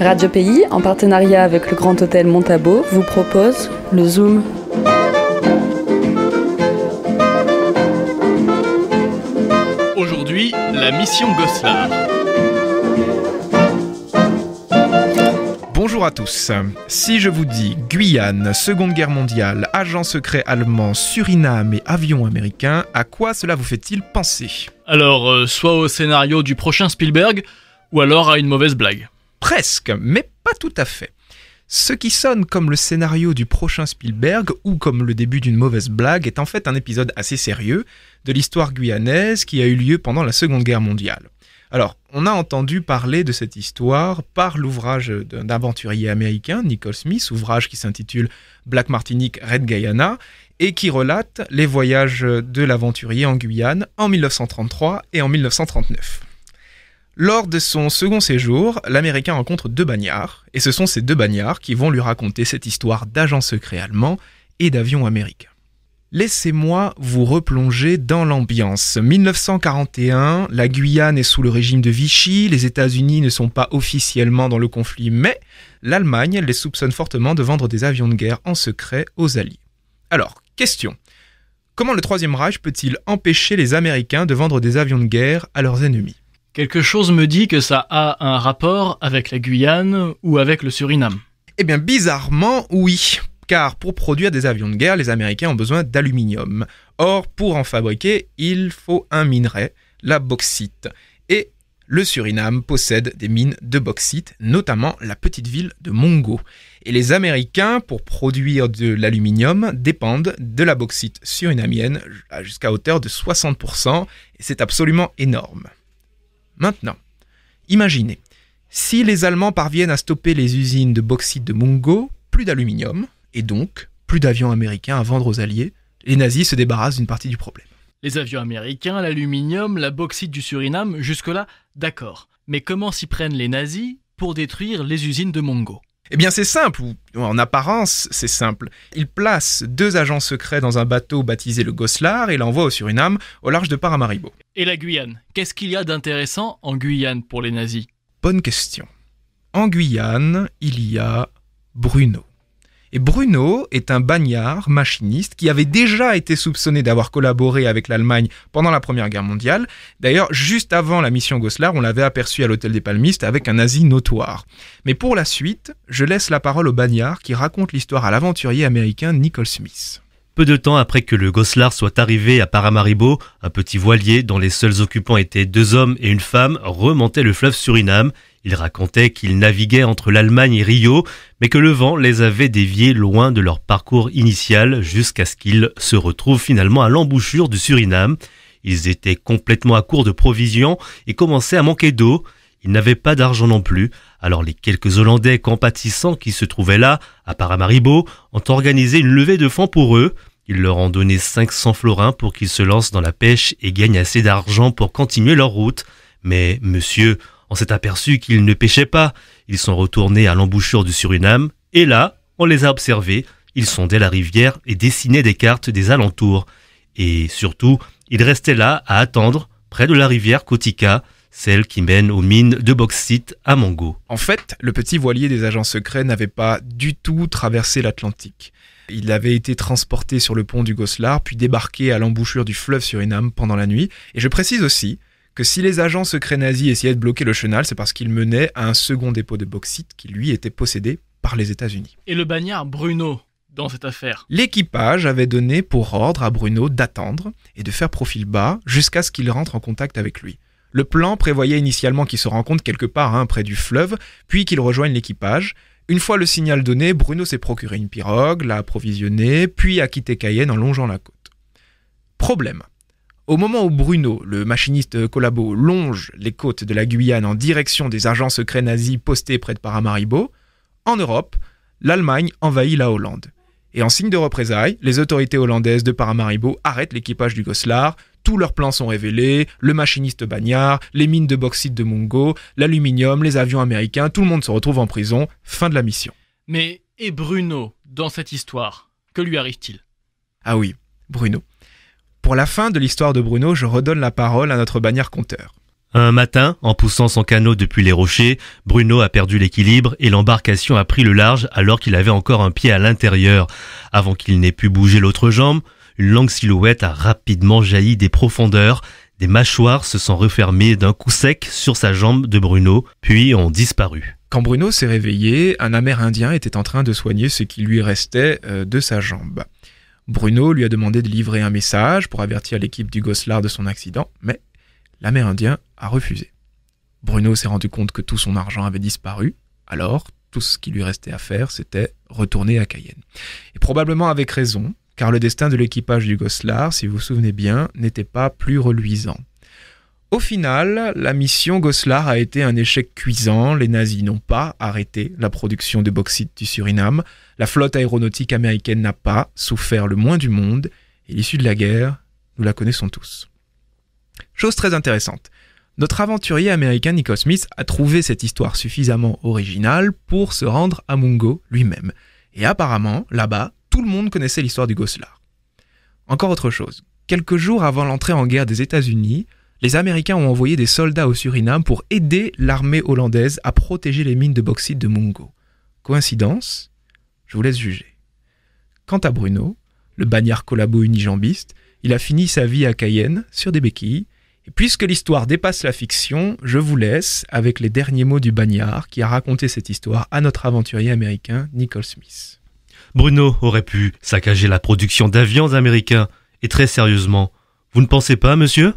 Radio Pays, en partenariat avec le Grand Hôtel Montabo, vous propose le Zoom. Aujourd'hui, la mission Gosselard. Bonjour à tous. Si je vous dis Guyane, Seconde Guerre mondiale, agent secret allemand, Suriname et avion américain, à quoi cela vous fait-il penser Alors, euh, soit au scénario du prochain Spielberg, ou alors à une mauvaise blague. Presque, mais pas tout à fait. Ce qui sonne comme le scénario du prochain Spielberg ou comme le début d'une mauvaise blague est en fait un épisode assez sérieux de l'histoire guyanaise qui a eu lieu pendant la Seconde Guerre mondiale. Alors, on a entendu parler de cette histoire par l'ouvrage d'un aventurier américain, Nicole Smith, ouvrage qui s'intitule Black Martinique, Red Guyana, et qui relate les voyages de l'aventurier en Guyane en 1933 et en 1939. Lors de son second séjour, l'Américain rencontre deux bagnards, et ce sont ces deux bagnards qui vont lui raconter cette histoire d'agents secrets allemands et d'avions américains. Laissez-moi vous replonger dans l'ambiance. 1941, la Guyane est sous le régime de Vichy, les États-Unis ne sont pas officiellement dans le conflit, mais l'Allemagne les soupçonne fortement de vendre des avions de guerre en secret aux Alliés. Alors, question. Comment le Troisième Reich peut-il empêcher les Américains de vendre des avions de guerre à leurs ennemis Quelque chose me dit que ça a un rapport avec la Guyane ou avec le Suriname. Eh bien, bizarrement, oui. Car pour produire des avions de guerre, les Américains ont besoin d'aluminium. Or, pour en fabriquer, il faut un minerai, la bauxite. Et le Suriname possède des mines de bauxite, notamment la petite ville de Mongo. Et les Américains, pour produire de l'aluminium, dépendent de la bauxite surinamienne jusqu'à hauteur de 60%, et c'est absolument énorme. Maintenant, imaginez, si les Allemands parviennent à stopper les usines de bauxite de Mungo, plus d'aluminium, et donc plus d'avions américains à vendre aux Alliés, les nazis se débarrassent d'une partie du problème. Les avions américains, l'aluminium, la bauxite du Suriname, jusque-là, d'accord. Mais comment s'y prennent les nazis pour détruire les usines de Mongo eh bien, c'est simple, ou en apparence, c'est simple. Il place deux agents secrets dans un bateau baptisé le Goslar et l'envoie au Suriname, au large de Paramaribo. Et la Guyane Qu'est-ce qu'il y a d'intéressant en Guyane pour les nazis Bonne question. En Guyane, il y a Bruno. Et Bruno est un bagnard, machiniste, qui avait déjà été soupçonné d'avoir collaboré avec l'Allemagne pendant la Première Guerre mondiale. D'ailleurs, juste avant la mission Goslar, on l'avait aperçu à l'hôtel des Palmistes avec un Nazi notoire. Mais pour la suite, je laisse la parole au bagnard qui raconte l'histoire à l'aventurier américain Nicole Smith. Peu de temps après que le Goslar soit arrivé à Paramaribo, un petit voilier dont les seuls occupants étaient deux hommes et une femme remontait le fleuve Suriname ils racontaient qu'ils naviguaient entre l'Allemagne et Rio, mais que le vent les avait déviés loin de leur parcours initial jusqu'à ce qu'ils se retrouvent finalement à l'embouchure du Suriname. Ils étaient complètement à court de provisions et commençaient à manquer d'eau. Ils n'avaient pas d'argent non plus, alors les quelques Hollandais compatissants qui se trouvaient là, à Paramaribo, ont organisé une levée de fonds pour eux. Ils leur ont donné 500 florins pour qu'ils se lancent dans la pêche et gagnent assez d'argent pour continuer leur route. Mais monsieur, on s'est aperçu qu'ils ne pêchaient pas. Ils sont retournés à l'embouchure du Suriname, et là, on les a observés. Ils sondaient la rivière et dessinaient des cartes des alentours. Et surtout, ils restaient là à attendre, près de la rivière Kotika, celle qui mène aux mines de bauxite à Mongo. En fait, le petit voilier des agents secrets n'avait pas du tout traversé l'Atlantique. Il avait été transporté sur le pont du Goslar, puis débarqué à l'embouchure du fleuve Suriname pendant la nuit. Et je précise aussi que si les agents secrets nazis essayaient de bloquer le chenal, c'est parce qu'ils menaient à un second dépôt de bauxite qui lui était possédé par les États-Unis. Et le bagnard Bruno dans cette affaire L'équipage avait donné pour ordre à Bruno d'attendre et de faire profil bas jusqu'à ce qu'il rentre en contact avec lui. Le plan prévoyait initialement qu'il se rencontre quelque part hein, près du fleuve, puis qu'il rejoigne l'équipage. Une fois le signal donné, Bruno s'est procuré une pirogue, l'a approvisionnée, puis a quitté Cayenne en longeant la côte. Problème. Au moment où Bruno, le machiniste collabo, longe les côtes de la Guyane en direction des agents secrets nazis postés près de Paramaribo, en Europe, l'Allemagne envahit la Hollande. Et en signe de représailles, les autorités hollandaises de Paramaribo arrêtent l'équipage du Goslar, tous leurs plans sont révélés, le machiniste bagnard, les mines de bauxite de Mungo, l'aluminium, les avions américains, tout le monde se retrouve en prison, fin de la mission. Mais et Bruno, dans cette histoire, que lui arrive-t-il Ah oui, Bruno. Pour la fin de l'histoire de Bruno, je redonne la parole à notre bannière compteur. Un matin, en poussant son canot depuis les rochers, Bruno a perdu l'équilibre et l'embarcation a pris le large alors qu'il avait encore un pied à l'intérieur. Avant qu'il n'ait pu bouger l'autre jambe, une longue silhouette a rapidement jailli des profondeurs. Des mâchoires se sont refermées d'un coup sec sur sa jambe de Bruno, puis ont disparu. Quand Bruno s'est réveillé, un Amérindien était en train de soigner ce qui lui restait euh, de sa jambe. Bruno lui a demandé de livrer un message pour avertir l'équipe du Goslar de son accident, mais l'Amérindien a refusé. Bruno s'est rendu compte que tout son argent avait disparu, alors tout ce qui lui restait à faire, c'était retourner à Cayenne. Et probablement avec raison, car le destin de l'équipage du Goslar, si vous vous souvenez bien, n'était pas plus reluisant. Au final, la mission Goslar a été un échec cuisant. Les nazis n'ont pas arrêté la production de bauxite du Suriname. La flotte aéronautique américaine n'a pas souffert le moins du monde. Et l'issue de la guerre, nous la connaissons tous. Chose très intéressante. Notre aventurier américain Nico Smith a trouvé cette histoire suffisamment originale pour se rendre à Mungo lui-même. Et apparemment, là-bas, tout le monde connaissait l'histoire du Goslar. Encore autre chose. Quelques jours avant l'entrée en guerre des États-Unis, les Américains ont envoyé des soldats au Suriname pour aider l'armée hollandaise à protéger les mines de bauxite de Mungo. Coïncidence Je vous laisse juger. Quant à Bruno, le bagnard collabo unijambiste, il a fini sa vie à Cayenne sur des béquilles. Et puisque l'histoire dépasse la fiction, je vous laisse avec les derniers mots du bagnard qui a raconté cette histoire à notre aventurier américain Nicole Smith. Bruno aurait pu saccager la production d'avions américains, et très sérieusement. Vous ne pensez pas, monsieur